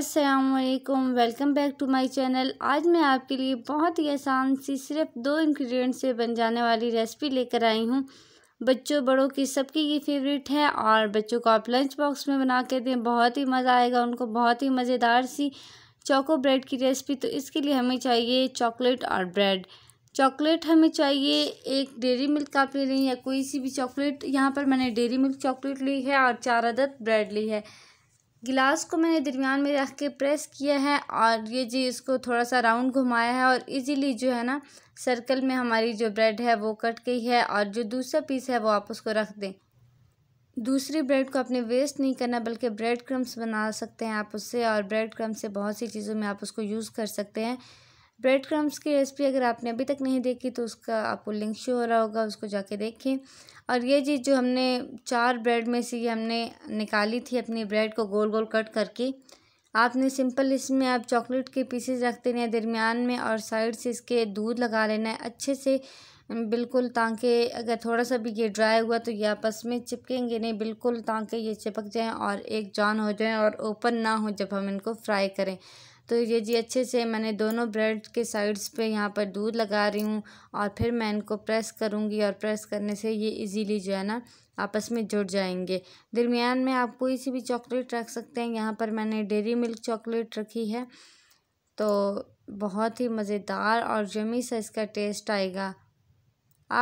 Aslam welcome back to my channel आज मैं आपके लिए बहुत ही आसान सी सिर्फ दो इन्ग्रीडियंट से बन जाने वाली रेसिपी लेकर आई हूँ बच्चों बड़ों की सबकी ये फेवरेट है और बच्चों को आप लंच बॉक्स में बना के दें बहुत ही मज़ा आएगा उनको बहुत ही मज़ेदार सी चॉको ब्रेड की रेसिपी तो इसके लिए हमें चाहिए चॉकलेट और ब्रेड चॉकलेट हमें चाहिए एक डेरी मिल्क आप ले लें या कोई सी भी चॉकलेट यहाँ पर मैंने डेरी मिल्क चॉकलेट ली है और चार अदद ब्रेड ली है गिलास को मैंने दरमियान में रख के प्रेस किया है और ये जी इसको थोड़ा सा राउंड घुमाया है और इजीली जो है ना सर्कल में हमारी जो ब्रेड है वो कट गई है और जो दूसरा पीस है वो आप उसको रख दें दूसरी ब्रेड को आपने वेस्ट नहीं करना बल्कि ब्रेड क्रम्स बना सकते हैं आप उससे और ब्रेड क्रम्स से बहुत सी चीज़ों में आप उसको यूज़ कर सकते हैं ब्रेड क्रम्स की रेसिपी अगर आपने अभी तक नहीं देखी तो उसका आपको लिंक शो हो रहा होगा उसको जाके देखें और ये चीज़ जो हमने चार ब्रेड में से ये हमने निकाली थी अपनी ब्रेड को गोल गोल कट करके आपने सिंपल इसमें आप चॉकलेट के पीसेस रख देने हैं दरमियान में और साइड से इसके दूध लगा लेना है अच्छे से बिल्कुल ताकि अगर थोड़ा सा भी ये ड्राई हुआ तो ये आपस में चिपकेंगे नहीं बिल्कुल ताकि ये चिपक जाएँ और एक जान हो जाए और ओपन ना हो जब हम इनको फ्राई करें तो ये जी अच्छे से मैंने दोनों ब्रेड के साइड्स पे यहाँ पर दूध लगा रही हूँ और फिर मैं इनको प्रेस करूँगी और प्रेस करने से ये इजीली जो है ना आपस में जुड़ जाएंगे दरमियान में आप कोई सी भी चॉकलेट रख सकते हैं यहाँ पर मैंने डेरी मिल्क चॉकलेट रखी है तो बहुत ही मज़ेदार और जमी सा इसका टेस्ट आएगा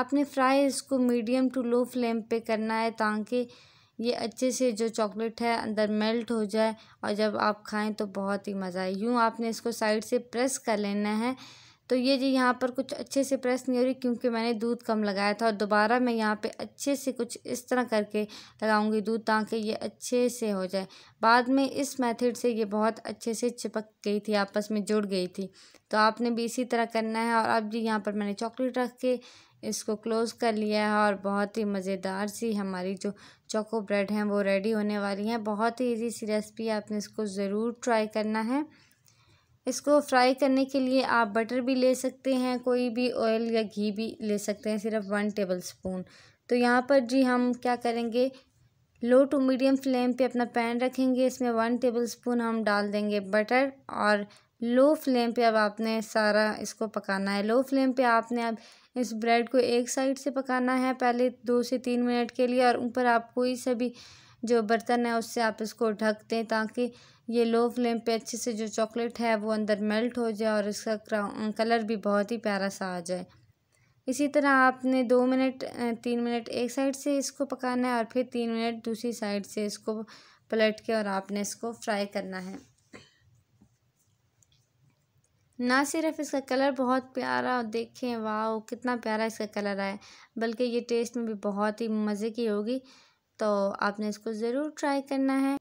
आपने फ्राई इसको मीडियम टू लो फ्लेम पर करना है ताकि ये अच्छे से जो चॉकलेट है अंदर मेल्ट हो जाए और जब आप खाएं तो बहुत ही मज़ा आए यूँ आपने इसको साइड से प्रेस कर लेना है तो ये जी यहाँ पर कुछ अच्छे से प्रेस नहीं हो रही क्योंकि मैंने दूध कम लगाया था और दोबारा मैं यहाँ पे अच्छे से कुछ इस तरह करके लगाऊंगी दूध ताकि ये अच्छे से हो जाए बाद में इस मेथड से ये बहुत अच्छे से चिपक गई थी आपस में जुड़ गई थी तो आपने भी इसी तरह करना है और अब जी यहाँ पर मैंने चॉकलेट रख के इसको क्लोज़ कर लिया है और बहुत ही मज़ेदार सी हमारी जो चोको ब्रेड हैं वो रेडी होने वाली हैं बहुत ही इजी सी रेसिपी आपने इसको ज़रूर ट्राई करना है इसको फ्राई करने के लिए आप बटर भी ले सकते हैं कोई भी ऑयल या घी भी ले सकते हैं सिर्फ वन टेबल स्पून तो यहाँ पर जी हम क्या करेंगे लो टू मीडियम फ्लेम पे अपना पैन रखेंगे इसमें वन टेबल स्पून हम डाल देंगे बटर और लो फ्लेम पे अब आपने सारा इसको पकाना है लो फ्लेम पे आपने अब इस ब्रेड को एक साइड से पकाना है पहले दो से तीन मिनट के लिए और ऊपर आप कोई से भी जो बर्तन है उससे आप इसको ढक दें ताकि ये लो फ्लेम पे अच्छे से जो चॉकलेट है वो अंदर मेल्ट हो जाए और इसका कलर भी बहुत ही प्यारा सा आ जाए इसी तरह आपने दो मिनट तीन मिनट एक साइड से इसको पकाना है और फिर तीन मिनट दूसरी साइड से इसको पलट के और आपने इसको फ्राई करना है ना सिर्फ इसका कलर बहुत प्यारा देखें वाह कितना प्यारा इसका कलर आया बल्कि ये टेस्ट में भी बहुत ही मज़े की होगी तो आपने इसको ज़रूर ट्राई करना है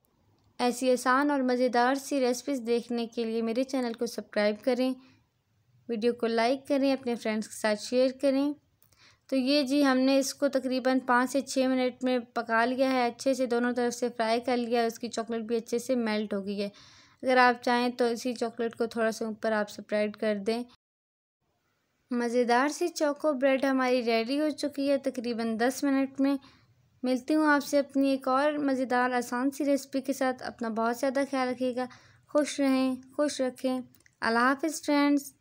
ऐसी आसान और मज़ेदार सी रेसिपीज़ देखने के लिए मेरे चैनल को सब्सक्राइब करें वीडियो को लाइक करें अपने फ्रेंड्स के साथ शेयर करें तो ये जी हमने इसको तकरीबन पाँच से छः मिनट में पका लिया है अच्छे से दोनों तरफ से फ्राई कर लिया उसकी चॉकलेट भी अच्छे से मेल्ट हो गई है अगर आप चाहें तो इसी चॉकलेट को थोड़ा सा ऊपर आप स्प्रेड कर दें मज़ेदार सी चोको ब्रेड हमारी रेडी हो चुकी है तकरीबन दस मिनट में मिलती हूँ आपसे अपनी एक और मज़ेदार आसान सी रेसिपी के साथ अपना बहुत ज़्यादा ख्याल रखिएगा खुश रहें खुश रखें अल्लाह हाफिज़ फ्रेंड्स